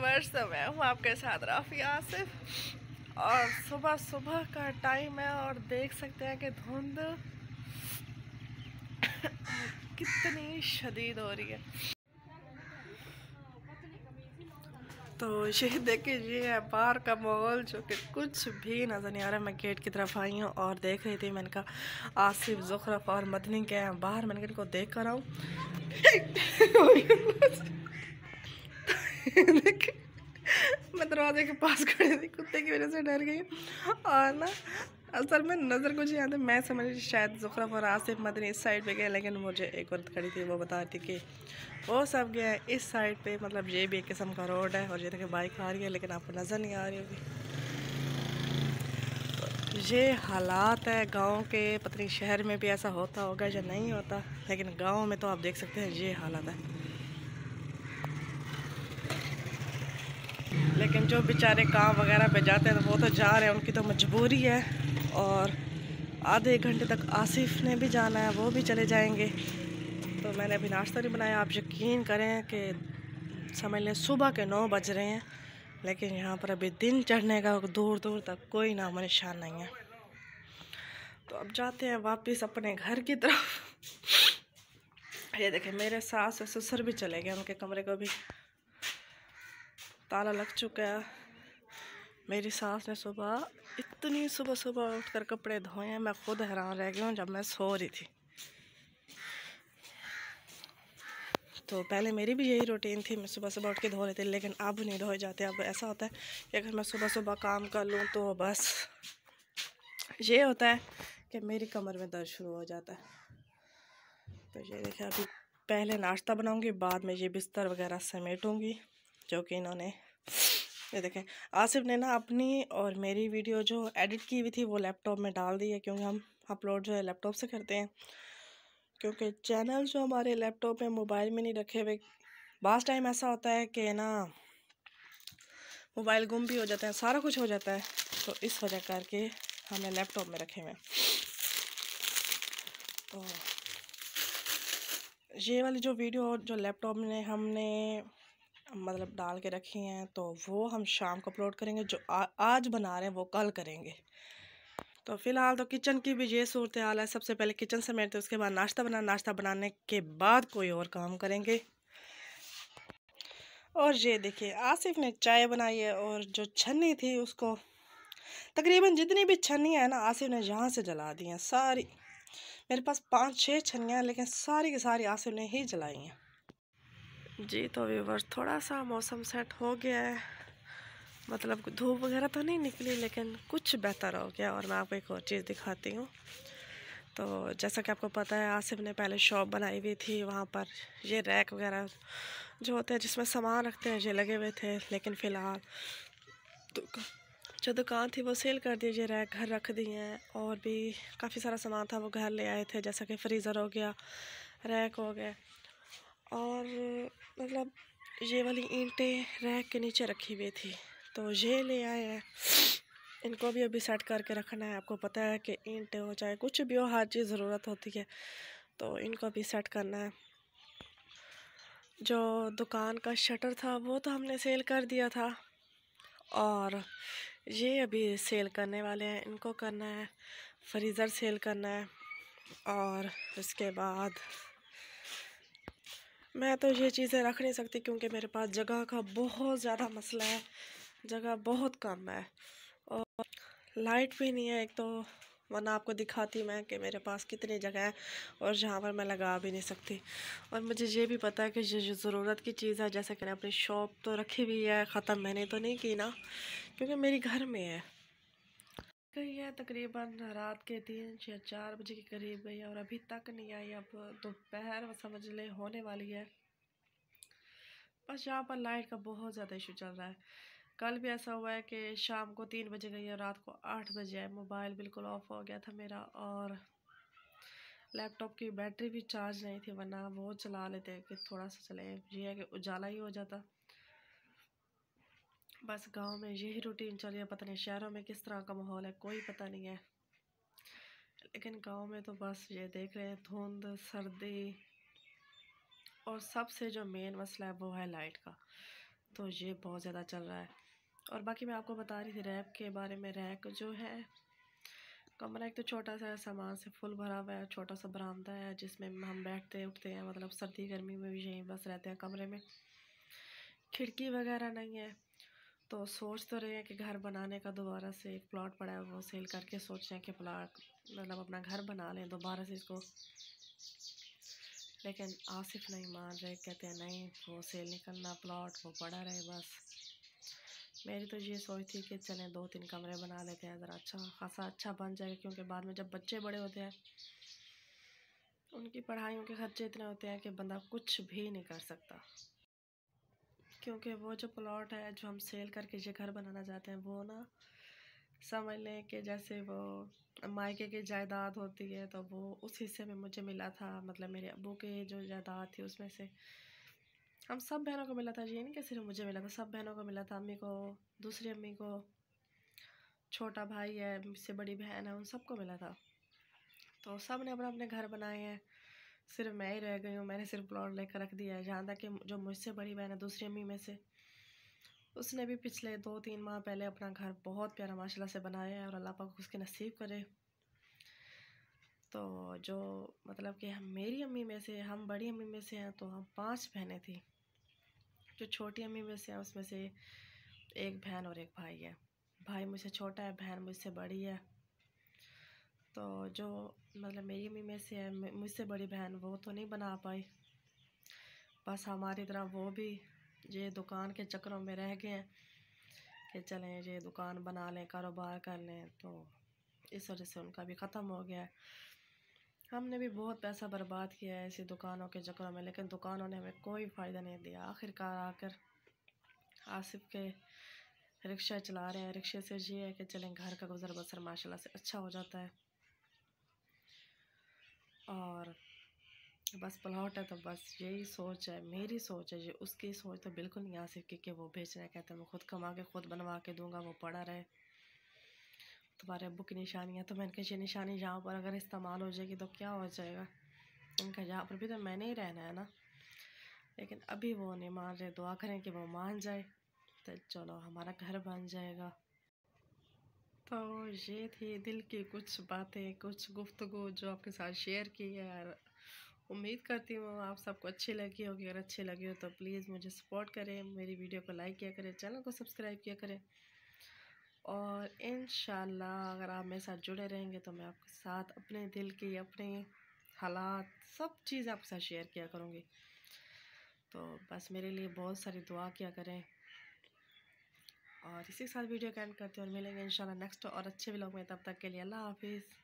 तो मैं हूँ आपके साथ राफी आसिफ और सुबह सुबह का टाइम है और देख सकते हैं कि धुंध कितनी शदीद हो रही है तो ये देखिए ये है बाहर का माहौल जो कि कुछ भी नज़र नहीं आ रहा मैं गेट की तरफ आई हूँ और देख रही थी मैंने कहा आसिफ जुखरफ और मदनी के हैं बाहर मैंने इनको देख कर आऊँ मैं दरवाजे के पास खड़े थी कुत्ते की वजह से डर गई और ना असल में नज़र कुछ याद है मैं समझ रही शायद जुखरफ और आसिफ मदनी इस साइड पे गए लेकिन मुझे एक औरत खड़ी थी वो बता रही थी कि वो सब गए इस साइड पे मतलब ये भी एक किस्म का रोड है और ये देखिए बाइक आ रही है लेकिन आपको नज़र नहीं आ रही होगी ये हालात है गांव के पत्नी शहर में भी ऐसा होता होगा या नहीं होता लेकिन गाँव में तो आप देख सकते हैं ये हालात है लेकिन जो बेचारे काम वगैरह पे जाते हैं तो वो तो जा रहे हैं उनकी तो मजबूरी है और आधे एक घंटे तक आसिफ ने भी जाना है वो भी चले जाएंगे तो मैंने अभी नाश्ता नहीं बनाया आप यकीन करें कि समझ लें सुबह के नौ बज रहे हैं लेकिन यहाँ पर अभी दिन चढ़ने का दूर दूर तक कोई नाम निशान नहीं है तो अब जाते हैं वापस अपने घर की तरफ ये देखें मेरे सास और ससुर भी चले गए उनके कमरे को भी ताला लग चुका है मेरी सास ने सुबह इतनी सुबह सुबह उठकर कपड़े धोए हैं मैं खुद हैरान रह गई हूँ जब मैं सो रही थी तो पहले मेरी भी यही रूटीन थी मैं सुबह सुबह उठ के धो लेती लेकिन अब नहीं धोए जाते अब ऐसा होता है कि अगर मैं सुबह सुबह काम कर लूँ तो बस ये होता है कि मेरी कमर में दर्द शुरू हो जाता है तो ये देखिए अभी पहले नाश्ता बनाऊंगी बाद में ये बिस्तर वगैरह समेटूंगी जो कि इन्होंने ये देखें आसिफ ने ना अपनी और मेरी वीडियो जो एडिट की हुई थी वो लैपटॉप में डाल दी है क्योंकि हम अपलोड जो है लैपटॉप से करते हैं क्योंकि चैनल जो हमारे लैपटॉप में मोबाइल में नहीं रखे हुए बास टाइम ऐसा होता है कि ना मोबाइल गुम भी हो जाता है सारा कुछ हो जाता है तो इस वजह करके हमने लैपटॉप में रखे हुए तो ये वाली जो वीडियो जो लैपटॉप में हमने मतलब डाल के रखी हैं तो वो हम शाम को अपलोड करेंगे जो आ, आज बना रहे हैं वो कल करेंगे तो फ़िलहाल तो किचन की भी ये सूरत हाल है सबसे पहले किचन से मेरे उसके बाद नाश्ता बना नाश्ता बनाने के बाद कोई और काम करेंगे और ये देखिए आसिफ ने चाय बनाई है और जो छन्नी थी उसको तकरीबन जितनी भी छन्नी हैं ना आसिफ ने यहाँ से जला दी हैं सारी मेरे पास पाँच छः छन्नियाँ लेकिन सारी की सारी आसिफ ने ही जलाई हैं जी तो व्यूवर्स थोड़ा सा मौसम सेट हो गया है मतलब धूप वगैरह तो नहीं निकली लेकिन कुछ बेहतर हो गया और मैं आपको एक और चीज़ दिखाती हूँ तो जैसा कि आपको पता है आसिफ ने पहले शॉप बनाई हुई थी वहाँ पर ये रैक वगैरह जो होते हैं जिसमें सामान रखते हैं ये लगे हुए थे लेकिन फ़िलहाल जो दुकान थी वो सेल कर दी ये रैक घर रख दिए हैं और भी काफ़ी सारा सामान था वो घर ले आए थे जैसा कि फ्रीज़र हो गया रैक हो गया और मतलब ये वाली ईंटें रैक के नीचे रखी हुई थी तो ये ले आए हैं इनको भी अभी सेट करके रखना है आपको पता है कि ईंटें हो चाहे कुछ भी हो हर चीज़ ज़रूरत होती है तो इनको भी सेट करना है जो दुकान का शटर था वो तो हमने सेल कर दिया था और ये अभी सेल करने वाले हैं इनको करना है फ्रीज़र सेल करना है और उसके बाद मैं तो ये चीज़ें रख नहीं सकती क्योंकि मेरे पास जगह का बहुत ज़्यादा मसला है जगह बहुत कम है और लाइट भी नहीं है एक तो वरना आपको दिखाती मैं कि मेरे पास कितनी जगह है और जहाँ पर मैं लगा भी नहीं सकती और मुझे ये भी पता है कि ये ज़रूरत की चीज़ है जैसे कि मैंने अपनी शॉप तो रखी हुई है ख़त्म मैंने तो नहीं की ना क्योंकि मेरी घर में है गई तो है तकरीबन रात के तीन या चार बजे के करीब है और अभी तक नहीं आई अब दोपहर तो समझ ले होने वाली है बस यहाँ पर लाइट का बहुत ज़्यादा इशू चल रहा है कल भी ऐसा हुआ है कि शाम को तीन बजे गई और रात को आठ बजे आए मोबाइल बिल्कुल ऑफ हो गया था मेरा और लैपटॉप की बैटरी भी चार्ज नहीं थी वरना वो चला लेते कि थोड़ा सा चले ये है कि उजाला ही हो जाता बस गांव में यही रूटीन चल रही है पता नहीं शहरों में किस तरह का माहौल है कोई पता नहीं है लेकिन गांव में तो बस ये देख रहे हैं धुंध सर्दी और सबसे जो मेन मसला है वो है लाइट का तो ये बहुत ज़्यादा चल रहा है और बाकी मैं आपको बता रही थी रैक के बारे में रैक जो है कमरा एक तो छोटा सा सामान से फुल भरा हुआ है छोटा सा बरामदा है जिसमें हम बैठते उठते हैं मतलब सर्दी गर्मी में भी यहीं बस रहते हैं कमरे में खिड़की वगैरह नहीं है तो सोच तो रहे हैं कि घर बनाने का दोबारा से एक प्लाट पड़ा है वो सेल करके सोच रहे हैं कि प्लाट मतलब अपना घर बना लें दोबारा से इसको लेकिन आसिफ नहीं मान रहे कहते हैं नहीं वो सेल निकलना प्लाट वो पड़ा रहे बस मेरी तो ये सोच थी कि चलें दो तीन कमरे बना लेते हैं ज़रा अच्छा खासा अच्छा बन जाएगा क्योंकि बाद में जब बच्चे बड़े होते हैं उनकी पढ़ाइयों के खर्चे इतने होते हैं कि बंदा कुछ भी नहीं कर सकता क्योंकि वो जो प्लॉट है जो हम सेल करके ये घर बनाना चाहते हैं वो ना समझ लें कि जैसे वो मायके की जायदाद होती है तो वो उस हिस्से में मुझे मिला था मतलब मेरे अबू के जो जायदाद थी उसमें से हम सब बहनों को मिला था ये नहीं कि सिर्फ मुझे मिला था सब बहनों को मिला था अम्मी को दूसरी अम्मी को छोटा भाई है मुझसे बड़ी बहन है उन सबको मिला था तो सब ने अपना अपने घर बनाए हैं सिर्फ मैं ही रह गई हूँ मैंने सिर्फ प्लॉट लेकर रख दिया है जहाँ तक कि जो मुझसे बड़ी बहन है दूसरी अम्मी में से उसने भी पिछले दो तीन माह पहले अपना घर बहुत प्यारा माशाल्लाह से बनाया है और अल्लाह पाक उसके नसीब करे तो जो मतलब कि हम मेरी अम्मी में से हम बड़ी अम्मी में से हैं तो हम पाँच बहनें थी जो छोटी अम्मी में से हैं उसमें से एक बहन और एक भाई है भाई मुझसे छोटा है बहन मुझसे बड़ी है तो जो मतलब मेरी अम्मी में से है मुझसे बड़ी बहन वो तो नहीं बना पाई बस हमारी तरह वो भी ये दुकान के चक्करों में रह गए हैं कि चलें ये दुकान बना लें कारोबार कर लें तो इस वजह से उनका भी ख़त्म हो गया है हमने भी बहुत पैसा बर्बाद किया है ऐसी दुकानों के चक्करों में लेकिन दुकानों ने हमें कोई फ़ायदा नहीं दिया आखिरकार आकर आसिफ के रिक्शा चला रहे हैं रिक्शे से ये है कि चलें घर का गुजर बसर माशाल्लाह से अच्छा हो जाता है और बस प्लॉट है तो बस यही सोच है मेरी सोच है ये उसकी सोच तो बिल्कुल नहीं आ सकती कि वो बेचना कहते तो मैं खुद कमा के खुद बनवा के दूंगा वो पड़ा रहे तुम्हारे अबू की निशानियाँ तो मैंने कहा ये निशानी यहाँ पर अगर इस्तेमाल हो जाएगी तो क्या हो जाएगा उनका यहाँ पर भी तो मैंने ही रहना है ना लेकिन अभी वो नहीं मान रहे दुआ करें कि वो मान जाए तो चलो हमारा घर बन जाएगा तो ये थी दिल की कुछ बातें कुछ गुफ्तु जो आपके साथ शेयर की है और उम्मीद करती हूँ आप सबको अच्छी लगी होगी अगर अच्छी लगी हो तो प्लीज़ मुझे सपोर्ट करें मेरी वीडियो को लाइक किया करें चैनल को सब्सक्राइब किया करें और इन अगर आप मेरे साथ जुड़े रहेंगे तो मैं आपके साथ अपने दिल की अपने हालात सब चीज़ आपके साथ शेयर किया करूँगी तो बस मेरे लिए बहुत सारी दुआ किया करें और इसी के साथ वीडियो का एंड करते हैं और मिलेंगे इंशाल्लाह नेक्स्ट और अच्छे ब्लॉग में तब तक के लिए अल्लाह हाफिज़